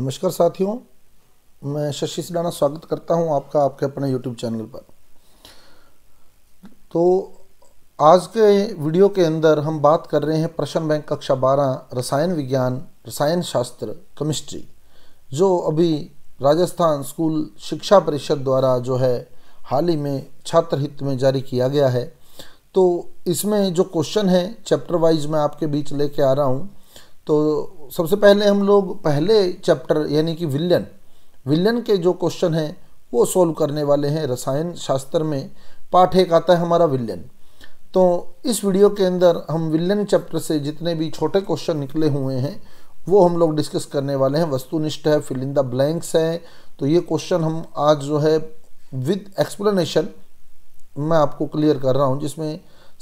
नमस्कार साथियों मैं शशि सिडाना स्वागत करता हूं आपका आपके अपने यूट्यूब चैनल पर तो आज के वीडियो के अंदर हम बात कर रहे हैं प्रश्न बैंक कक्षा बारह रसायन विज्ञान रसायन शास्त्र केमिस्ट्री जो अभी राजस्थान स्कूल शिक्षा परिषद द्वारा जो है हाल ही में छात्र हित में जारी किया गया है तो इसमें जो क्वेश्चन है चैप्टर वाइज मैं आपके बीच लेके आ रहा हूँ तो सबसे पहले हम लोग पहले चैप्टर यानी कि विलियन विलियन के जो क्वेश्चन हैं वो सॉल्व करने वाले हैं रसायन शास्त्र में पाठ एक आता है हमारा विलियन तो इस वीडियो के अंदर हम विलियन चैप्टर से जितने भी छोटे क्वेश्चन निकले हुए हैं वो हम लोग डिस्कस करने वाले हैं वस्तुनिष्ठ है फिल इन द ब्लैंक्स है तो ये क्वेश्चन हम आज जो है विद एक्सप्लेनेशन मैं आपको क्लियर कर रहा हूँ जिसमें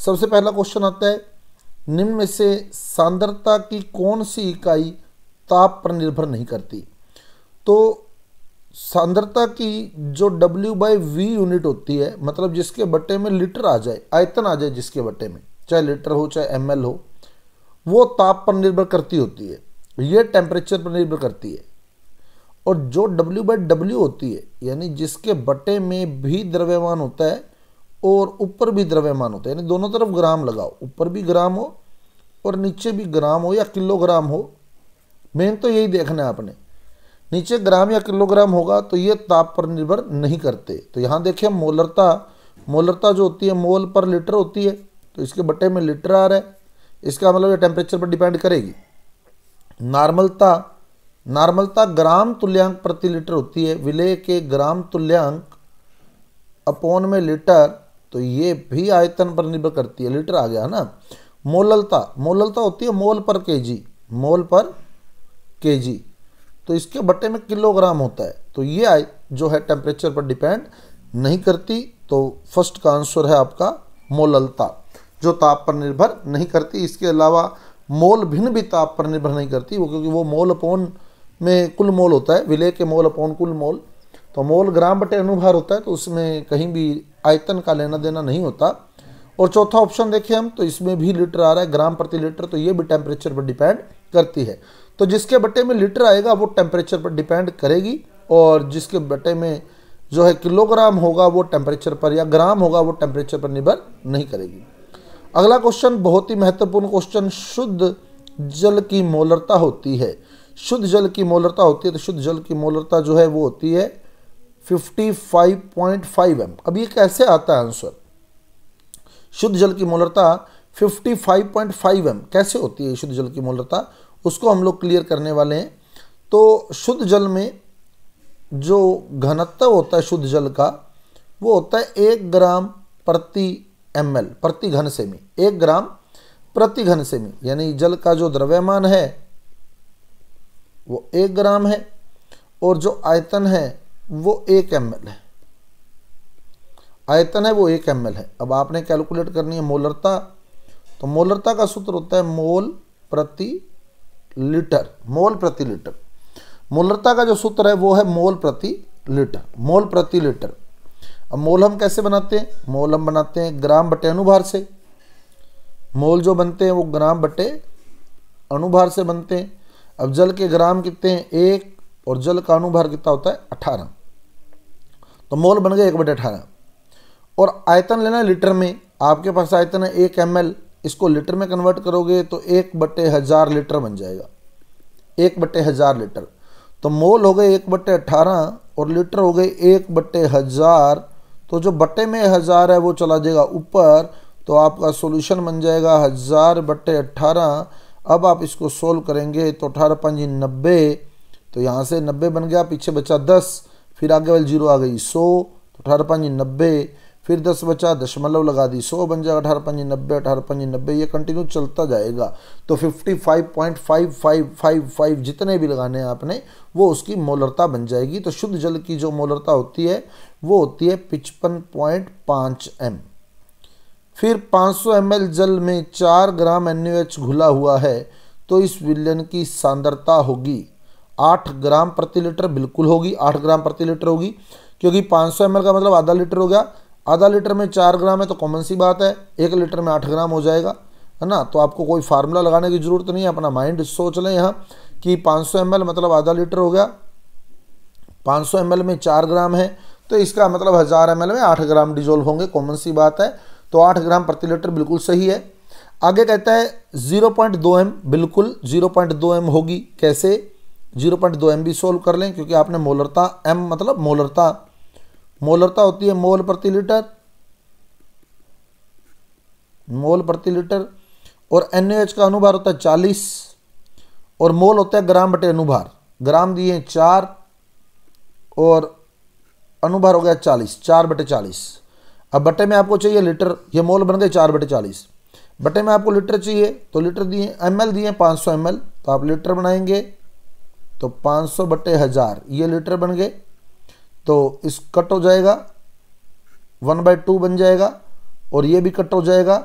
सबसे पहला क्वेश्चन आता है निम्न से सांद्रता की कौन सी इकाई ताप पर निर्भर नहीं करती तो सांद्रता की जो W बाई वी यूनिट होती है मतलब जिसके बट्टे में लीटर आ जाए आयतन आ जाए जिसके बट्टे में चाहे लीटर हो चाहे एम हो वो ताप पर निर्भर करती होती है ये टेम्परेचर पर निर्भर करती है और जो W बाई डब्ल्यू होती है यानी जिसके बटे में भी द्रव्यमान होता है और ऊपर भी द्रव्यमान होता है यानी दोनों तरफ ग्राम लगाओ ऊपर भी ग्राम हो और नीचे भी ग्राम हो या किलोग्राम हो मेन तो यही देखना है आपने नीचे ग्राम या किलोग्राम होगा तो ये ताप पर निर्भर नहीं करते तो यहाँ देखिए मोलरता मोलरता जो होती है मोल पर लीटर होती है तो इसके बट्टे में लीटर आ रहा है इसका मतलब ये टेम्परेचर पर डिपेंड करेगी नॉर्मलता नॉर्मलता ग्राम तुल्यांक प्रति लीटर होती है विलय के ग्राम तुल्यांक अपोन में लीटर तो ये भी आयतन पर निर्भर करती है लीटर आ गया ना मोललता मोललता होती है मोल पर केजी मोल पर केजी तो इसके बट्टे में किलोग्राम होता है तो ये आय जो है टेम्परेचर पर डिपेंड नहीं करती तो फर्स्ट का आंसर है आपका मोललता जो ताप पर निर्भर नहीं करती इसके अलावा मोल भिन्न भी ताप पर निर्भर नहीं करती वो क्योंकि वो मोल अपोन में कुल मोल होता है विलय के मोल अपोन कुल मोल तो मोल ग्राम बटे अनुभार होता है तो उसमें कहीं भी आयतन का लेना देना नहीं होता और चौथा ऑप्शन देखें हम तो इसमें भी लीटर आ रहा है ग्राम प्रति लीटर तो ये भी टेम्परेचर पर डिपेंड करती है तो जिसके बटे में लीटर आएगा वो टेम्परेचर पर डिपेंड करेगी और जिसके बटे में जो है किलोग्राम होगा वो टेम्परेचर पर या ग्राम होगा वो टेम्परेचर पर निर्भर नहीं करेगी अगला क्वेश्चन बहुत ही महत्वपूर्ण क्वेश्चन शुद्ध जल की मोलरता होती है शुद्ध जल की मोलरता होती है तो शुद्ध जल की मोलरता जो है वो होती है 55.5 एम अब ये कैसे आता है आंसर शुद्ध जल की मूलरता 55.5 एम कैसे होती है शुद्ध जल की मूलरता उसको हम लोग क्लियर करने वाले हैं तो शुद्ध जल में जो घनत्व होता है शुद्ध जल का वो होता है एक ग्राम प्रति एम प्रति घन सेमी एक ग्राम प्रति घन सेमी यानी जल का जो द्रव्यमान है वो एक ग्राम है और जो आयतन है वो एक एम है आयतन है वो एक एम है अब आपने कैलकुलेट करनी है मोलरता तो मोलरता का सूत्र होता है मोल प्रति लीटर मोल प्रति लीटर मोलरता का जो सूत्र है वो है मोल प्रति लीटर मोल प्रति लीटर अब मोल हम कैसे बनाते हैं मोल हम बनाते हैं ग्राम बटे अनुभार से मोल जो बनते हैं वो ग्राम बटे अनुभार से बनते हैं अब जल के ग्राम कितने हैं एक और जल का अनुभार कितना होता है अठारह तो मोल बन गए एक बटे अठारह और आयतन लेना है लीटर में आपके पास आयतन है एक एम इसको लीटर में कन्वर्ट करोगे तो एक बटे हज़ार लीटर बन जाएगा एक बटे हज़ार लीटर तो मोल हो गए एक बटे अट्ठारह और लीटर हो गए एक बटे हज़ार तो जो बटे में हज़ार है वो चला जाएगा ऊपर तो आपका सॉल्यूशन बन जाएगा हज़ार बटे अट्ठारह अब आप इसको सोल्व करेंगे तो अठारह पंजी नब्बे तो यहाँ से नब्बे बन गया पीछे बचा दस फिर आगे वाली जीरो आ गई सौ तो अठारह पाँच नब्बे फिर दस बचा दशमलव लगा दी सौ बन जाएगा अठारह पंजी नब्बे अठारह पंजी नब्बे ये कंटिन्यू चलता जाएगा तो fifty five point five five five five जितने भी लगाने हैं आपने वो उसकी मोलरता बन जाएगी तो शुद्ध जल की जो मोलरता होती है वो होती है पिचपन पॉइंट पाँच एम फिर 500 सौ जल में 4 ग्राम एन घुला हुआ है तो इस विलयन की सांद्रता होगी आठ ग्राम प्रति लीटर बिल्कुल होगी आठ ग्राम प्रति लीटर होगी क्योंकि पाँच सौ का मतलब आधा लीटर हो गया आधा लीटर में चार ग्राम है तो कॉमन सी बात है एक लीटर में आठ ग्राम हो जाएगा है ना तो आपको कोई फार्मूला लगाने की ज़रूरत नहीं है अपना माइंड सोच लें यहाँ कि 500 सौ मतलब आधा लीटर हो गया 500 सौ में चार ग्राम है तो इसका मतलब हज़ार एम में आठ ग्राम डिजोल्व होंगे कॉमन सी बात है तो आठ ग्राम प्रति लीटर बिल्कुल सही है आगे कहता है ज़ीरो पॉइंट दो एम बिल्कुल ज़ीरो पॉइंट दो एम होगी कैसे जीरो पॉइंट दो एम बी सोल्व कर लें क्योंकि आपने मोलरता एम मतलब मोलरता मोलरता होती है मोल प्रति लीटर मोल प्रति लीटर और एन का अनुभार होता है चालीस और मोल होता है ग्राम बटे अनुभार ग्राम दिए चार और अनुभार हो गया चालीस चार बटे चालीस अब बटे में आपको चाहिए लीटर ये मोल बन गए चार बटे चालीस बटे में आपको लीटर चाहिए तो लीटर दिए एम एल दिए पाँच सौ एम एल तो आप लीटर बनाएंगे तो 500 बटे हज़ार ये लीटर बन गए तो इस कट हो जाएगा वन बाई टू बन जाएगा और ये भी कट हो जाएगा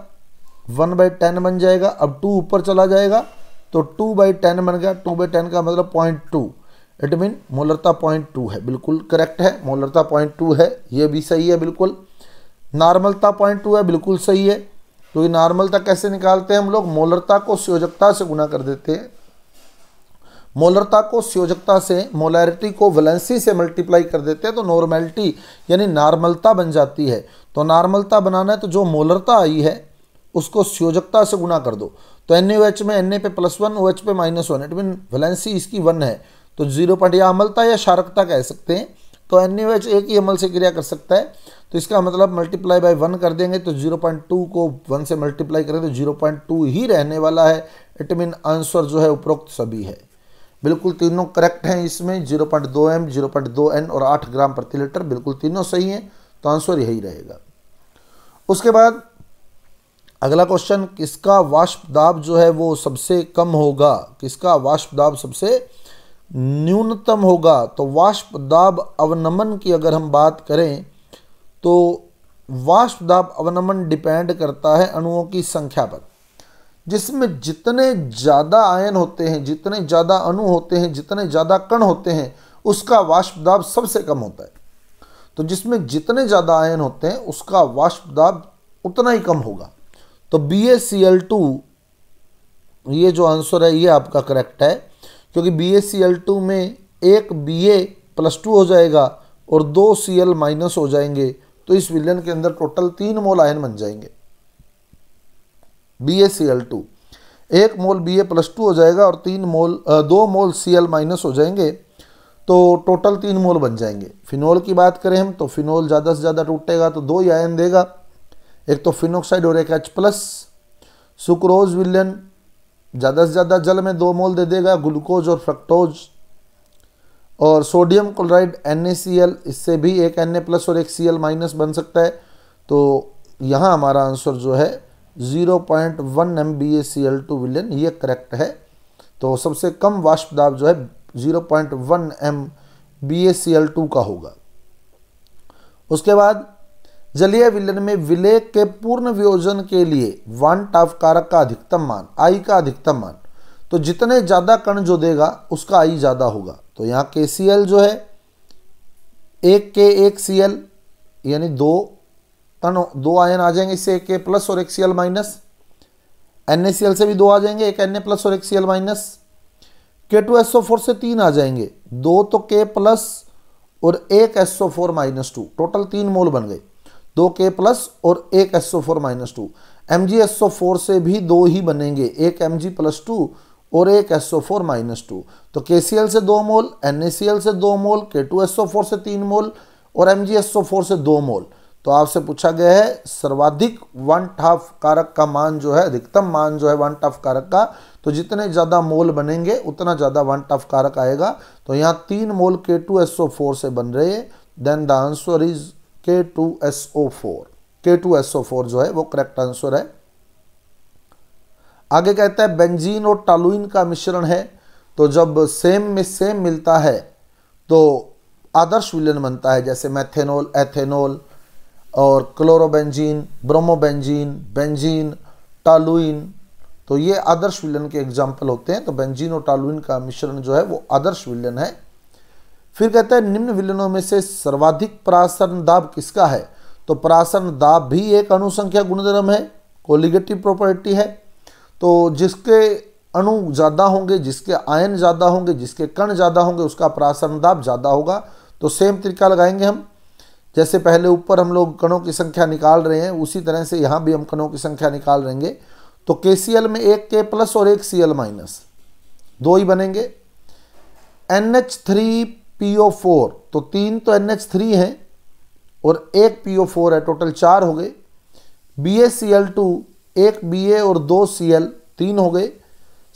वन बाई टेन बन जाएगा अब टू ऊपर चला जाएगा तो टू बाई टेन बन गया टू बाई टेन का मतलब पॉइंट टू इट मीन मोलरता पॉइंट टू है बिल्कुल करेक्ट है मोलरता पॉइंट टू है ये भी सही है बिल्कुल नॉर्मलता पॉइंट टू है बिल्कुल सही है क्योंकि तो नॉर्मलता कैसे निकालते हैं हम लोग मोलरता को संयोजकता से गुना कर देते हैं मोलरता को संयोजकता से मोलैरिटी को वलेंसी से मल्टीप्लाई कर देते हैं तो नॉर्मेलिटी यानी नॉर्मलता बन जाती है तो नॉर्मलता बनाना है तो जो मोलरता आई है उसको संयोजकता से गुना कर दो तो एन में एन पे प्लस वन ओ एच पे minus one it mean valency इसकी वन है तो जीरो पॉइंट या अमलता या शारकता कह सकते हैं तो एन एक ही अमल से क्रिया कर सकता है तो इसका मतलब मल्टीप्लाई बाय वन कर देंगे तो जीरो पॉइंट टू को वन से मल्टीप्लाई करें तो जीरो पॉइंट टू ही रहने वाला है इट मीन आंसर जो है उपरोक्त सभी है बिल्कुल तीनों करेक्ट हैं इसमें जीरो पॉइंट दो एम जीरो पॉइंट दो एन और आठ ग्राम प्रति लीटर बिल्कुल तीनों सही हैं तो आंसर यही रहेगा उसके बाद अगला क्वेश्चन किसका वाष्प दाब जो है वो सबसे कम होगा किसका वाष्प दाब सबसे न्यूनतम होगा तो वाष्प दाब अवनमन की अगर हम बात करें तो वाष्प दाब अवनमन डिपेंड करता है अणुओं की संख्या पर जिसमें जितने ज़्यादा आयन होते हैं जितने ज़्यादा अणु होते हैं जितने ज़्यादा कण होते हैं उसका वाष्प दाब सबसे कम होता है तो जिसमें जितने ज़्यादा आयन होते हैं उसका वाष्प दाब उतना ही कम होगा तो B A C L two ये जो आंसर है ये आपका करेक्ट है क्योंकि B A C L two में एक बी ए प्लस टू हो जाएगा और दो सी एल माइनस हो जाएंगे तो इस विलियन के अंदर टोटल तीन मोल आयन बन जाएंगे B A C L two एक mole B A plus two हो जाएगा और तीन मोल दो मोल सी एल माइनस हो जाएंगे तो टोटल तीन मोल बन जाएंगे फिनोल की बात करें हम तो फिनोल ज़्यादा से ज़्यादा टूटेगा तो दो ही आयन देगा एक तो फिनोक्साइड और एक एच प्लस सुक्रोज विलियन ज़्यादा से ज़्यादा जल में दो मोल दे देगा ग्लूकोज और फ्रक्टोज और सोडियम क्लोराइड एन इससे भी एक एन प्लस और एक सी माइनस बन सकता है तो यहाँ हमारा आंसर जो है zero point one M B A C L two विलियन ये करेक्ट है तो सबसे कम वाष्प दाब जो है zero point one M B A C L two का होगा उसके बाद जलीय विलयन में विलय के पूर्ण वियोजन के लिए वन टाफ कारक का अधिकतम मान आई का अधिकतम मान तो जितने ज़्यादा कण जो देगा उसका आई ज़्यादा होगा तो यहाँ के सी एल जो है एक के एक सी एल यानी दो तन दो आयन आ जाएंगे इससे एक के प्लस और एक सी एल माइनस एन से भी दो आ जाएंगे एक एन ए प्लस और एक सी एल माइनस के टू एस ओ फोर से तीन आ जाएंगे दो तो के प्लस और एक S O four minus two total तीन मोल बन गए दो के प्लस और एक S O four minus two M G S O four से भी दो ही बनेंगे एक एम जी प्लस टू और एक S O four minus two तो के सी एल से दो मोल एन ए सी एल से दो mole K two S O four से तीन मोल और M G S O four से दो मोल तो आपसे पूछा गया है सर्वाधिक वन टफ कारक का मान जो है अधिकतम मान जो है वन टफ कारक का तो जितने ज़्यादा मोल बनेंगे उतना ज़्यादा वन टफ कारक आएगा तो यहाँ तीन मोल K two S O four से बन रहे then the answer is K two S O four K two S O four जो है वो करेक्ट आंसर है आगे कहता है बेंजीन और टालुइन का मिश्रण है तो जब सेम में सेम मिलता है तो आदर्श विलयन बनता है जैसे मैथेनॉल एथेनॉल और क्लोरोबेंजीन ब्रोमोबेंजीन बेंजीन टालुइन तो ये आदर्श विलयन के एग्जाम्पल होते हैं तो बेंजीन और टालुइन का मिश्रण जो है वो आदर्श विलयन है फिर कहते हैं निम्न विलयनों में से सर्वाधिक परासरण दाब किसका है तो परासरण दाब भी एक अणुसंख्या गुणधर्म है कोलिगेटिव प्रॉपर्टी है तो जिसके अणु ज़्यादा होंगे जिसके आयन ज़्यादा होंगे जिसके कण ज़्यादा होंगे उसका परासरण दाब ज़्यादा होगा तो सेम तरीका लगाएंगे हम जैसे पहले ऊपर हम लोग कणों की संख्या निकाल रहे हैं उसी तरह से यहाँ भी हम कणों की संख्या निकाल रहेंगे तो के सी एल में एक के प्लस और एक सी एल माइनस दो ही बनेंगे N H three P O four तो तीन तो एन एच थ्री हैं और एक पी ओ फोर है टोटल चार हो गए B A C L two एक बी ए और दो सी एल तीन हो गए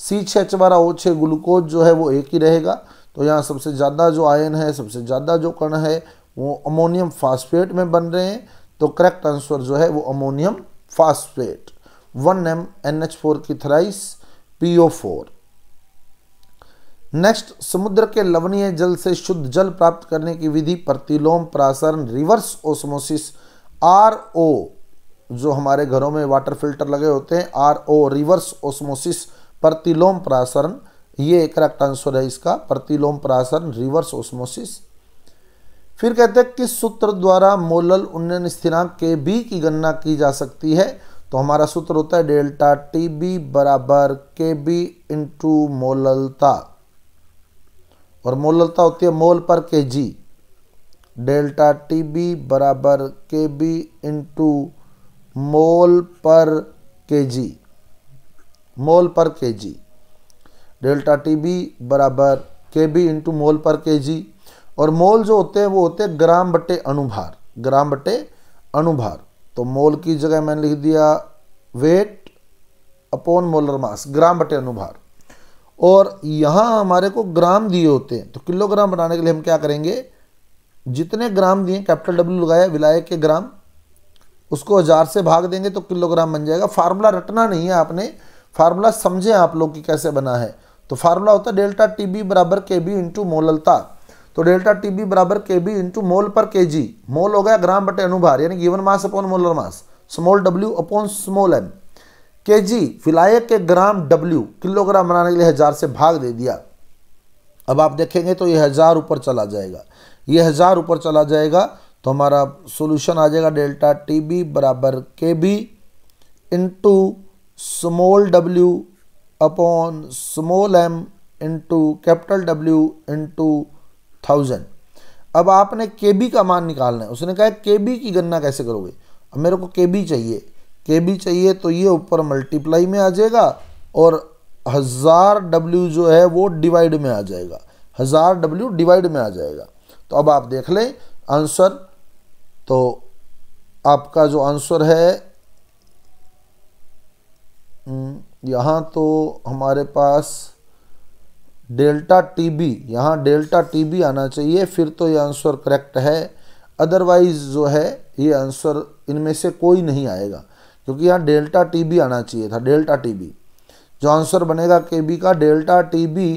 सी छः चवारा ओ छः ग्लूकोज जो है वो एक ही रहेगा तो यहाँ सबसे ज़्यादा जो आयन है सबसे ज़्यादा जो कण है वो अमोनियम फास्फेट में बन रहे हैं तो करेक्ट आंसर जो है वो ammonium phosphate one M N H four की thrice P O four next समुद्र के लवणीय जल से शुद्ध जल प्राप्त करने की विधि प्रतिलोम प्रासरण रिवर्स ओसमोसिस आर ओ जो हमारे घरों में वाटर फिल्टर लगे होते हैं आर ओ रिवर्स ओसमोसिस प्रतिलोम प्रासरण ये करेक्ट आंसर है इसका प्रतिलोम प्रासरण रिवर्स ओसमोसिस फिर कहते हैं किस सूत्र द्वारा मोलल उन्नयन स्थिरांक के बी की गणना की जा सकती है तो हमारा सूत्र होता है डेल्टा टी बी बराबर के बी इंटू मोललता और मोललता होती है मोल पर के जी डेल्टा टी बी बराबर के बी इंटू मोल पर के जी मोल पर के जी डेल्टा टी बी बराबर के बी इंटू मोल पर के जी और मोल जो होते हैं वो होते हैं ग्राम बटे अनुभार ग्राम बटे अनुभार तो मोल की जगह मैंने लिख दिया weight upon molar mass gram बटे अनुभार और यहाँ हमारे को ग्राम दिए होते हैं तो किलोग्राम बनाने के लिए हम क्या करेंगे जितने ग्राम दिए कैपिटल डब्ल्यू लगाया विलायक के ग्राम उसको हज़ार से भाग देंगे तो किलोग्राम बन जाएगा फार्मूला रटना नहीं है आपने फार्मूला समझें आप लोग कि कैसे बना है तो फार्मूला होता है डेल्टा टी बी बराबर के बी इंटू मोललता तो डेल्टा टी बी बराबर के बी इंटू मोल पर के जी मोल हो गया ग्राम बटे अनुभार यानी given mass upon molar mass small W upon small M K G फिलाये के ग्राम डब्ल्यू किलोग्राम बनाने के लिए हज़ार से भाग दे दिया अब आप देखेंगे तो ये हज़ार ऊपर चला जाएगा ये हज़ार ऊपर चला जाएगा तो हमारा सोल्यूशन आ जाएगा डेल्टा टी बी बराबर K B into small W upon small M into capital W into thousand अब आपने के बी का मान निकालना है उसने कहा के बी की गणना कैसे करोगे अब मेरे को के बी चाहिए के बी चाहिए तो ये ऊपर मल्टीप्लाई में आ जाएगा और हज़ार डब्ल्यू जो है वो डिवाइड में आ जाएगा हज़ार डब्ल्यू डिवाइड में आ जाएगा तो अब आप देख लें आंसर तो आपका जो आंसर है हम्म, यहाँ तो हमारे पास डेल्टा टी बी यहाँ डेल्टा टी बी आना चाहिए फिर तो ये आंसर करेक्ट है अदरवाइज जो है ये आंसर इनमें से कोई नहीं आएगा क्योंकि यहाँ डेल्टा टी बी आना चाहिए था डेल्टा टी बी जो आंसर बनेगा के बी का delta T B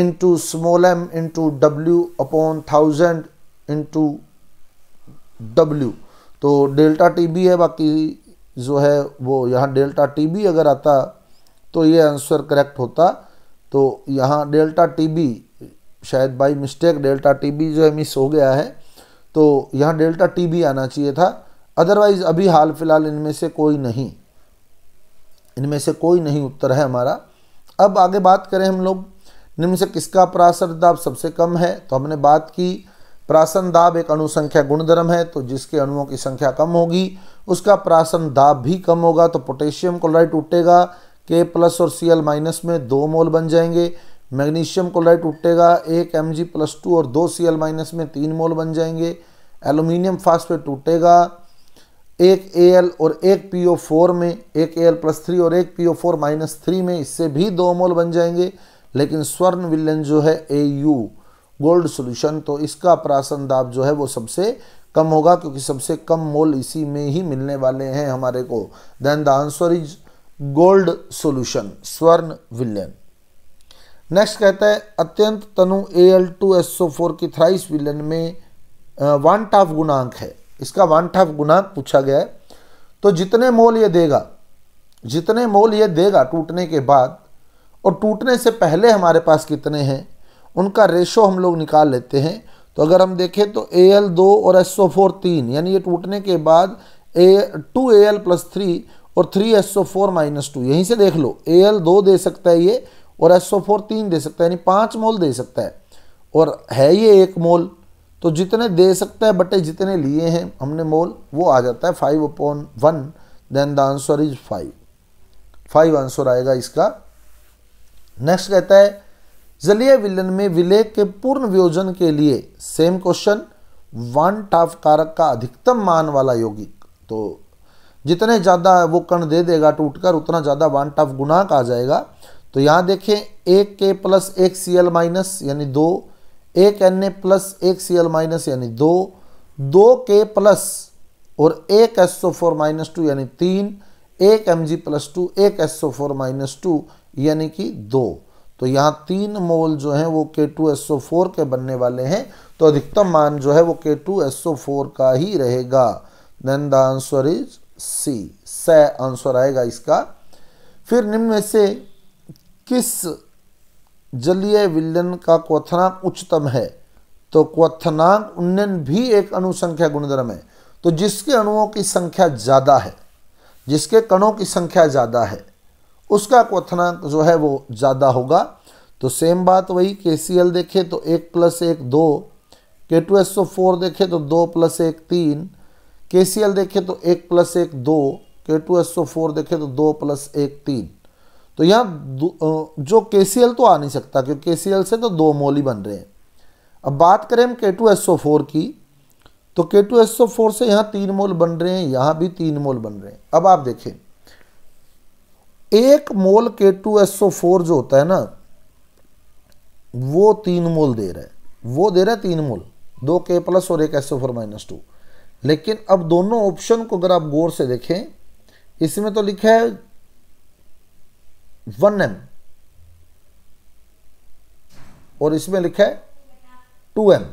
into small M into W upon thousand into W तो डेल्टा टी बी है बाकी जो है वो यहाँ डेल्टा टी बी अगर आता तो ये आंसर करेक्ट होता तो यहाँ डेल्टा टी शायद बाई मिस्टेक डेल्टा टी जो है मिस हो गया है तो यहाँ डेल्टा टी आना चाहिए था अदरवाइज अभी हाल फिलहाल इनमें से कोई नहीं इनमें से कोई नहीं उत्तर है हमारा अब आगे बात करें हम लोग निम्न से किसका प्रासन दाब सबसे कम है तो हमने बात की प्रासन दाब एक अणुसंख्या गुणधर्म है तो जिसके अणुओं की संख्या कम होगी उसका प्रासन दाब भी कम होगा तो पोटेशियम क्लोराइड टूटेगा के प्लस और सी एल माइनस में दो मोल बन जाएंगे मैग्नीशियम क्लोराइड टूटेगा एक एम जी प्लस टू और दो सी एल माइनस में तीन मोल बन जाएंगे एलुमिनियम फास्फेट टूटेगा एक ए एल और एक पी ओ फोर में एक ए एल प्लस थ्री और एक P O four minus three में इससे भी दो मोल बन जाएंगे लेकिन स्वर्ण विलयन जो है ए यू गोल्ड सोल्यूशन तो इसका प्रासन दाब जो है वो सबसे कम होगा क्योंकि सबसे कम मोल इसी में ही मिलने वाले हैं हमारे को then the answer is gold solution स्वर्ण विलयन नेक्स्ट कहता है अत्यंत तनु A L two S O four की थ्राइस विलयन में वन टाफ गुणांक है इसका वन टाफ गुणांक पूछा गया है तो जितने मोल ये देगा जितने मोल ये देगा टूटने के बाद और टूटने से पहले हमारे पास कितने हैं उनका रेशो हम लोग निकाल लेते हैं तो अगर हम देखें तो ए एल दो और एस ओ फोर तीन यानी ये टूटने के बाद A two A L plus three और three S O four minus two यहीं से देख लो ए एल दो दे सकता है ये और एस ओ फोर तीन दे सकता है यानी पाँच मोल दे सकता है और है ये एक मोल तो जितने दे सकता है बटे जितने लिए हैं हमने मोल वो आ जाता है five upon one then the answer is five five answer आएगा इसका नेक्स्ट कहता है जलीय विलन में विलय के पूर्ण वियोजन के लिए सेम क्वेश्चन वन टाफ कारक का अधिकतम मान वाला यौगिक तो जितने ज़्यादा वो कण दे देगा टूटकर उतना ज़्यादा वन टफ गुणाक आ जाएगा तो यहाँ देखें एक के प्लस एक सी एल माइनस यानी दो एक एन ए प्लस एक सी एल माइनस यानी दो दो के प्लस और एक S O four minus two यानी तीन एक एम जी प्लस टू एक S O four minus two यानी कि दो तो यहाँ तीन मोल जो हैं वो के टू एस ओ फोर के बनने वाले हैं तो अधिकतम मान जो है वो के टू एस ओ फोर का ही रहेगा then the answer is C स आंसर आएगा इसका फिर निम्न में से किस जलीय विलयन का क्वथनांक उच्चतम है तो क्वथनांक उन्नयन भी एक अनुसंख्या गुणधर्म है तो जिसके अणुओं की संख्या ज़्यादा है जिसके कणों की संख्या ज़्यादा है उसका क्वथनांक जो है वो ज़्यादा होगा तो सेम बात वही के सी एल देखें तो एक प्लस एक दो के टू एस ओ फोर देखे तो दो प्लस एक तीन के सी एल देखें तो एक प्लस एक दो के टू एस ओ फोर देखें तो दो प्लस एक तीन तो यहाँ जो के सी एल तो आ नहीं सकता क्योंकि के सी एल से तो दो मोली बन रहे हैं अब बात करें हम के टू एस ओ फोर की तो के टू एस ओ फोर से यहाँ तीन मोल बन रहे हैं यहाँ भी तीन मोल बन रहे हैं अब आप देखें एक मोल K two S O four जो होता है ना वो तीन मोल दे रहा है वो दे रहा है तीन मोल दो के प्लस और एक S O four minus two लेकिन अब दोनों ऑप्शन को अगर आप गौर से देखें इसमें तो लिखा है वन एम और इसमें लिखा है टू एम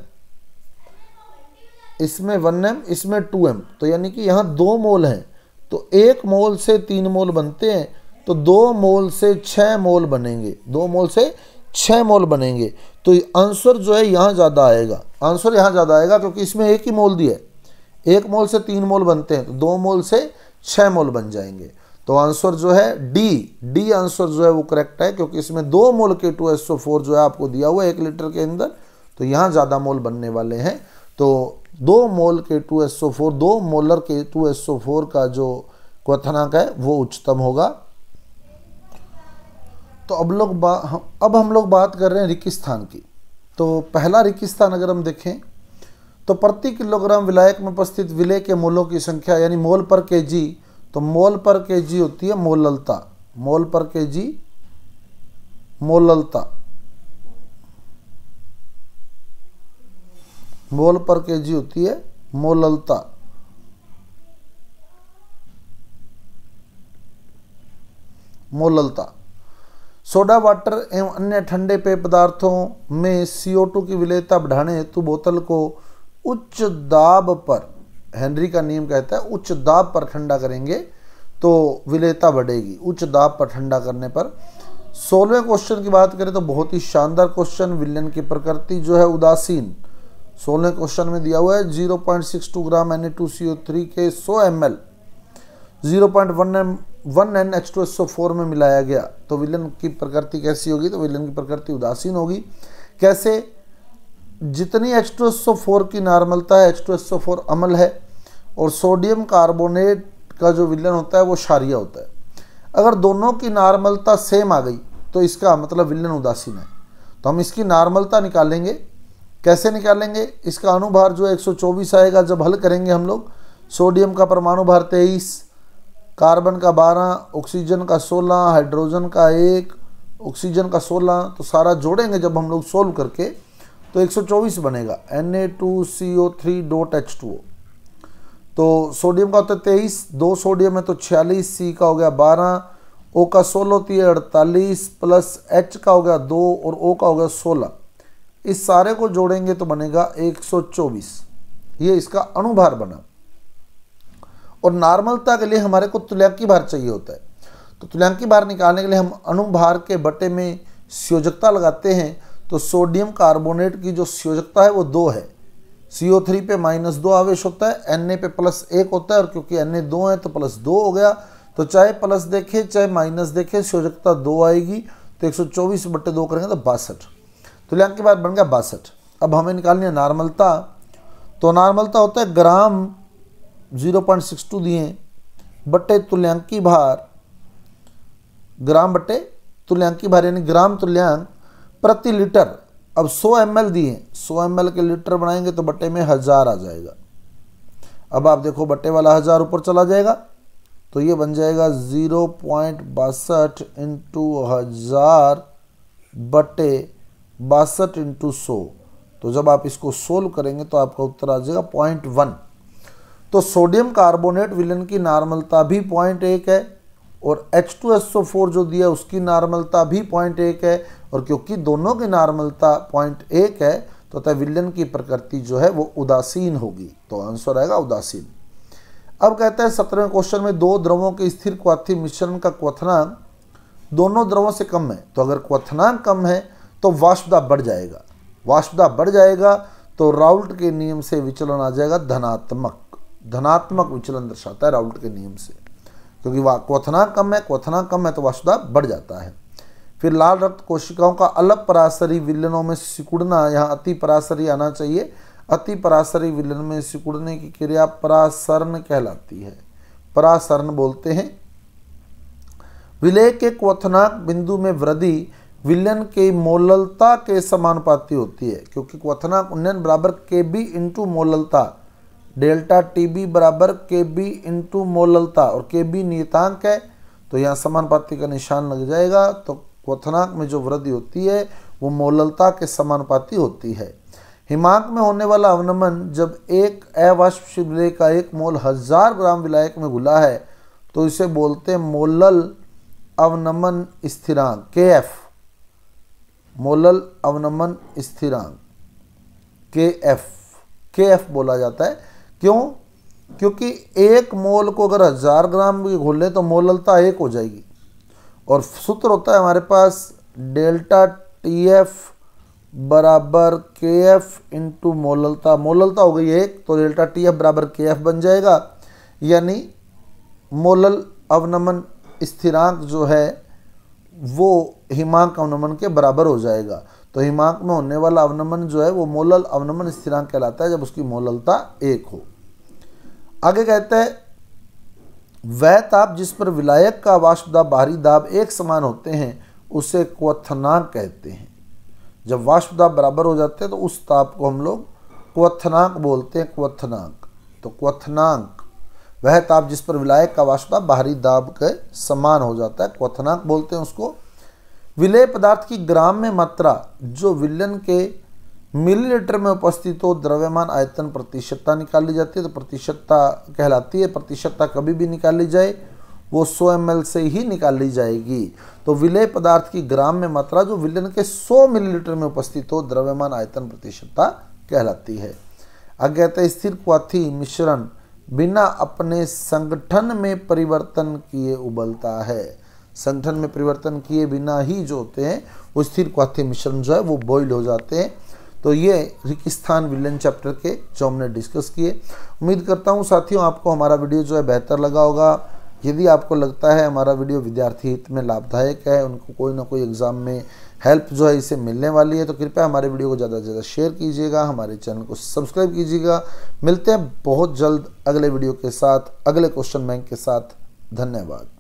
इसमें वन एम इसमें टू एम तो यानी कि यहां दो मोल हैं तो एक मोल से तीन मोल बनते हैं तो दो मोल से छह मोल बनेंगे दो मोल से छह मोल बनेंगे तो आंसर जो है यहां ज़्यादा आएगा आंसर यहां ज़्यादा आएगा क्योंकि इसमें एक ही मोल दिया है एक मोल से तीन मोल बनते हैं तो दो मोल से छह मोल बन जाएंगे तो आंसर जो है डी डी आंसर जो है वो करेक्ट है क्योंकि इसमें दो mole K two S four जो है आपको दिया हुआ है एक लीटर के अंदर तो यहां ज़्यादा मोल बनने वाले हैं तो दो mole K two S four दो molar K two S four का जो क्वनाक है वो उच्चतम होगा तो अब लोग अब हम लोग बात कर रहे हैं रिकिस्थान की तो पहला रिकिस्तान अगर हम देखें तो प्रति किलोग्राम विलायक में उपस्थित विलय के मोलों की संख्या यानी मोल पर के जी तो मोल पर के जी होती है मोललता मोल पर के जी मोललता मोल पर के जी होती है मोललता मोललता सोडा वाटर एवं अन्य ठंडे पेय पदार्थों में CO2 की विलेयता बढ़ाने हेतु बोतल को उच्च दाब पर हेनरी का नियम कहता है उच्च दाब पर ठंडा करेंगे तो विलेता बढ़ेगी उच्च दाब पर ठंडा करने पर सोलहवें क्वेश्चन की बात करें तो बहुत ही शानदार क्वेश्चन विलियन की प्रकृति जो है उदासीन सोलह क्वेश्चन में दिया हुआ है zero point six two gram N A two C O three के सौ M L zero point one M one N H two S O four में मिलाया गया तो विलियन की प्रकृति कैसी होगी तो विलियन की प्रकृति उदासीन होगी कैसे जितनी H two S O four की नॉर्मलता है H two S O four अमल है और सोडियम कार्बोनेट का जो विलन होता है वो क्षारिया होता है अगर दोनों की नॉर्मलता सेम आ गई तो इसका मतलब विलन उदासीन है तो हम इसकी नॉर्मलता निकालेंगे कैसे निकालेंगे इसका अनुभार जो 124 आएगा जब हल करेंगे हम लोग सोडियम का परमाणु भार तेईस कार्बन का बारह ऑक्सीजन का सोलह हाइड्रोजन का एक ऑक्सीजन का सोलह तो सारा जोड़ेंगे जब हम लोग सोल्व करके तो 124 बनेगा N A two C O three dot H two O तो सोडियम का होता है तेईस दो सोडियम है तो छियालीस सी का हो गया बारह ओ का सोलह होती है अड़तालीस प्लस एच का हो गया दो और ओ का हो गया सोलह इस सारे को जोड़ेंगे तो बनेगा 124 ये इसका अणुभार बना और नॉर्मलता के लिए हमारे को तुल्यांकी भार चाहिए होता है तो तुल्यांकी भार निकालने के लिए हम अणुभार के बटे में संयोजकता लगाते हैं तो सोडियम कार्बोनेट की जो संयोजकता है वो दो है सी ओ थ्री पे माइनस दो आवेश होता है एन ए पे प्लस एक होता है और क्योंकि एन ए दो है तो प्लस दो हो गया तो चाहे प्लस देखे चाहे माइनस देखे संयोजकता दो आएगी तो एक सौ चौबीस बट्टे दो करेंगे तो बासठ तुल्यांक तो के बाद बन गया बासठ अब हमें निकालनी है नॉर्मलता तो नॉर्मलता होता है gram zero point six two दिए बट्टे तुल्यांकी भार ग्राम बट्टे तुल्यांकी भार यानी ग्राम तुल्यांक प्रति लीटर अब 100 एम एल दिए 100 एम के लीटर बनाएंगे तो बट्टे में हज़ार आ जाएगा अब आप देखो बट्टे वाला हज़ार ऊपर चला जाएगा तो ये बन जाएगा ज़ीरो पॉइंट बासठ इंटू हज़ार बटे बासठ इंटू सौ तो जब आप इसको सोल्व करेंगे तो आपका उत्तर आ जाएगा पॉइंट वन तो सोडियम कार्बोनेट विलन की नॉर्मलता भी पॉइंट एक है और H two S O four जो दिया उसकी नॉर्मलता भी पॉइंट एक है और क्योंकि दोनों की नॉर्मलता पॉइंट एक है तो अतः विलयन की प्रकृति जो है वो उदासीन होगी तो आंसर आएगा उदासीन अब कहता है सत्रहवें क्वेश्चन में दो द्रवों के स्थिर क्वाथी मिश्रण का क्वथनांक दोनों द्रवों से कम है तो अगर क्वथनांक कम है तो वाष्पदा बढ़ जाएगा वाष्पदा बढ़ जाएगा तो राउल्ट के नियम से विचलन आ जाएगा धनात्मक धनात्मक विचलन दर्शाता है राउल्ट के नियम से क्योंकि वह क्वथना कम है क्वथना कम है तो वासुदा बढ़ जाता है फिर लाल रक्त कोशिकाओं का अलग पराशरी विलनों में सिकुड़ना यहाँ अति पराशरी आना चाहिए अति पराशरी विलन में सिकुड़ने की क्रिया परासरण कहलाती है परासरण बोलते हैं विलय के क्वथनाक बिंदु में वृद्धि विलयन के मोललता के समानुपाती होती है क्योंकि क्वथनाक उन्नयन बराबर के बी इंटू मोललता डेल्टा टी बी बराबर के बी इंटू मोललता और के बी नियतांक है तो यहाँ समानुपाती का निशान लग जाएगा तो क्वथनांक में जो वृद्धि होती है वो मोललता के समानुपाती होती है हिमांक में होने वाला अवनमन जब एक अवाष्प शिविले का एक मोल हजार ग्राम विलायक में घुला है तो इसे बोलते हैं मोलल अवनमन स्थिरांक के एफ मोलल अवनमन स्थिरांक के एफ के एफ बोला जाता है क्यों क्योंकि एक मोल को अगर हज़ार ग्राम भी घोल लें तो मोललता एक हो जाएगी और सूत्र होता है हमारे पास डेल्टा टी एफ बराबर के एफ इंटू मोललता मोललता हो गई एक तो डेल्टा टी एफ बराबर के एफ बन जाएगा यानी मोलल अवनमन स्थिरांक जो है वो हिमांक अवनमन के बराबर हो जाएगा तो हिमांक में होने वाला अवनमन जो है वो मोलल अवनमन स्थिरांक कहलाता है जब उसकी मोललता एक हो आगे कहते हैं वह ताप जिस पर विलायक का वाष्प दाब बाहरी दाब एक समान होते हैं उसे क्वथनांक कहते हैं जब वाष्प दाब बराबर हो जाते हैं तो उस ताप को हम लोग क्वथनांक बोलते हैं क्वथनांक तो क्वथनांक वह ताप जिस पर विलायक का वाष्प दाब बाहरी दाब के समान हो जाता है क्वथनांक बोलते हैं उसको विलय पदार्थ की ग्राम में मात्रा जो विलयन के मिलीलीटर में उपस्थित हो द्रव्यमान आयतन प्रतिशतता निकाली जाती है तो प्रतिशतता कहलाती है प्रतिशतता कभी भी निकाली जाए वो 100 एम से ही निकाली जाएगी तो विलय पदार्थ की ग्राम में मात्रा जो विलयन के 100 मिलीलीटर में उपस्थित हो द्रव्यमान आयतन प्रतिशतता कहलाती है अज्ञात स्थिर क्वाथी मिश्रण बिना अपने संगठन में परिवर्तन किए उबलता है संगठन में परिवर्तन किए बिना ही जो होते हैं वो स्थिर क्वाथ्य मिश्रण जो है वो बॉइल हो जाते हैं तो ये रिकिस्थान विलन चैप्टर के जो हमने डिस्कस किए उम्मीद करता हूँ साथियों आपको हमारा वीडियो जो है बेहतर लगा होगा यदि आपको लगता है हमारा वीडियो विद्यार्थी हित में लाभदायक है उनको कोई ना कोई एग्ज़ाम में हेल्प जो है इसे मिलने वाली है तो कृपया हमारे वीडियो को ज़्यादा से ज़्यादा शेयर कीजिएगा हमारे चैनल को सब्सक्राइब कीजिएगा मिलते हैं बहुत जल्द अगले वीडियो के साथ अगले क्वेश्चन बैंक के साथ धन्यवाद